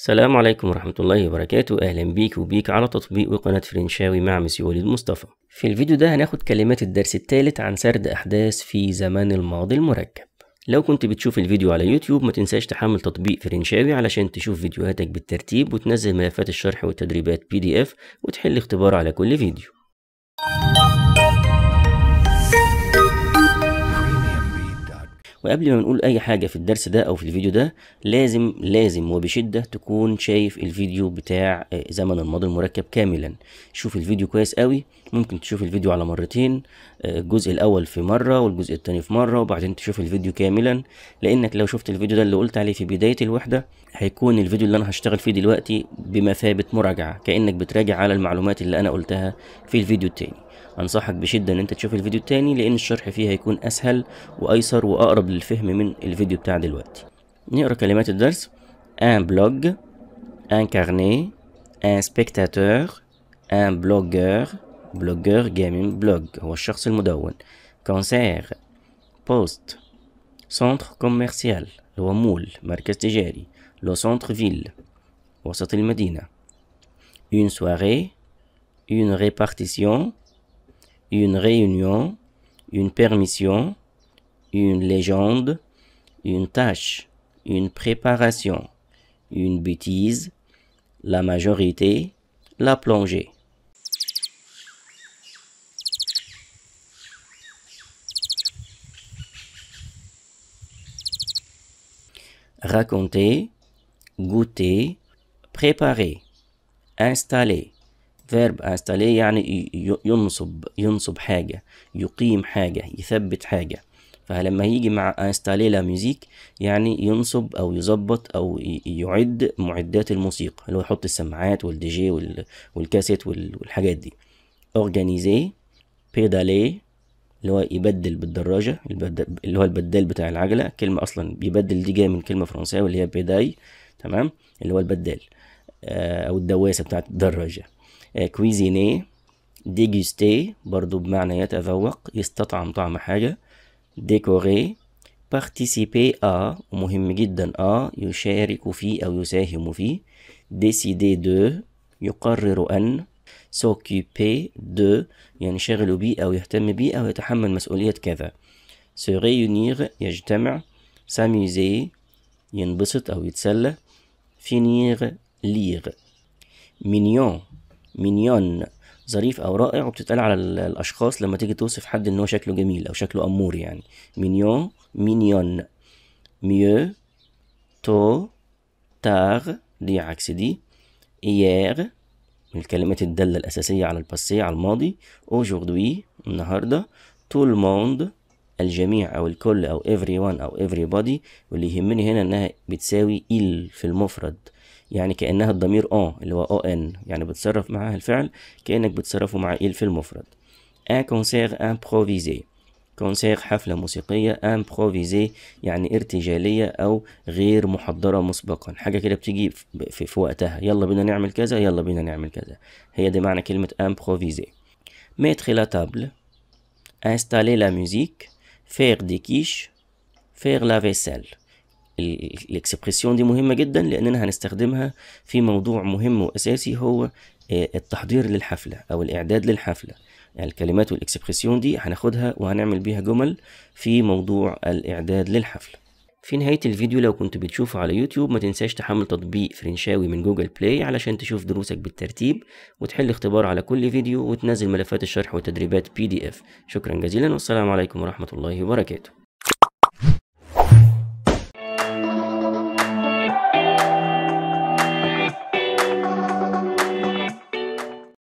السلام عليكم ورحمة الله وبركاته أهلا بيك وبيك على تطبيق وقناة فرنشاوي مع مسيو وليد مصطفى في الفيديو ده هناخد كلمات الدرس الثالث عن سرد أحداث في زمان الماضي المركب لو كنت بتشوف الفيديو على يوتيوب ما تنساش تحمل تطبيق فرنشاوي علشان تشوف فيديوهاتك بالترتيب وتنزل ملفات الشرح والتدريبات بي دي اف وتحل اختبار على كل فيديو وقبل ما نقول اي حاجه في الدرس ده او في الفيديو ده لازم لازم وبشده تكون شايف الفيديو بتاع آه، زمن الماضي المركب كاملا شوف الفيديو كويس قوي ممكن تشوف الفيديو على مرتين آه، الجزء الاول في مره والجزء الثاني في مره وبعدين تشوف الفيديو كاملا لانك لو شفت الفيديو ده اللي قلت عليه في بدايه الوحده هيكون الفيديو اللي انا هشتغل فيه دلوقتي بمثابه مراجعه كانك بتراجع على المعلومات اللي انا قلتها في الفيديو التاني انصحك بشدة ان انت تشوف الفيديو التاني لان الشرح فيه هيكون اسهل وايسر واقرب للفهم من الفيديو بتاع دلوقتي نقرا كلمات الدرس ان بلوج ان كارنيه ان سبيكتاتور ان بلوجر بلوجر جاي من بلوج هو الشخص المدون كونسير بوست سنتر كوميرسيال هو مول مركز تجاري لو سنتر فيل وسط المدينة une soirée une répartition une réunion, une permission, une légende, une tâche, une préparation, une bêtise, la majorité, la plongée. Raconter, goûter, préparer, installer. فيرب استاليه يعني ينصب ينصب حاجة يقيم حاجة يثبت حاجة فلما يجي مع لا ميوزيك يعني ينصب او يظبط او يعد معدات الموسيقى اللي هو يحط السماعات والدي جي والكاسيت والحاجات دي اورجانيزي بيدالي اللي هو يبدل بالدراجة اللي هو البدال بتاع العجلة كلمة أصلا بيبدل دي جاية من كلمة فرنسية اللي هي بيداي تمام اللي هو البدال آه، أو الدواسة بتاعت الدراجة كويزيني آه، ديجوستي برضو بمعنى يتذوق يستطعم طعم حاجة ديكوري بارتيسيبي ا ومهم جدا ا يشارك فيه أو يساهم فيه ديسيدي دو يقرر أن سوكيبي دو ينشغل بي أو يهتم بي أو يتحمل مسؤولية كذا سوغيونيغ يجتمع ساميزي ينبسط أو يتسلى فينيغ ليغ مينيون مينيون ظريف او رائع وبتتقال على الاشخاص لما تيجي توصف حد ان هو شكله جميل او شكله امور يعني مينيون مينيون ميو تو تاغ دي عكس دي اياغ من الكلمات الدالة الأساسية على الباسيه على الماضي اوجوردوي النهاردة tout موند الجميع او الكل او everyone او everybody واللي يهمني هنا انها بتساوي ال في المفرد يعني كانها الضمير او اللي هو او ان يعني بتصرف معاها الفعل كانك بتصرفه مع ال في المفرد ان كونسير امبروفيزي كونسير حفلة موسيقية امبروفيزي يعني ارتجالية أو غير محضرة مسبقا حاجة كده بتيجي في, وقتها يلا بينا نعمل كذا يلا بينا نعمل كذا هي دي معنى كلمة امبروفيزي ميتري لا تابل installer la musique faire des quiches faire la vaisselle الاكسبريسيون دي مهمه جدا لاننا هنستخدمها في موضوع مهم واساسي هو آه، التحضير للحفله او الاعداد للحفله يعني الكلمات والاكسبريسيون دي هناخدها وهنعمل بيها جمل في موضوع الاعداد للحفله في نهاية الفيديو لو كنت بتشوفه على يوتيوب ما تنساش تحمل تطبيق فرنشاوي من جوجل بلاي علشان تشوف دروسك بالترتيب وتحل اختبار على كل فيديو وتنزل ملفات الشرح والتدريبات بي دي اف شكرا جزيلا والسلام عليكم ورحمة الله وبركاته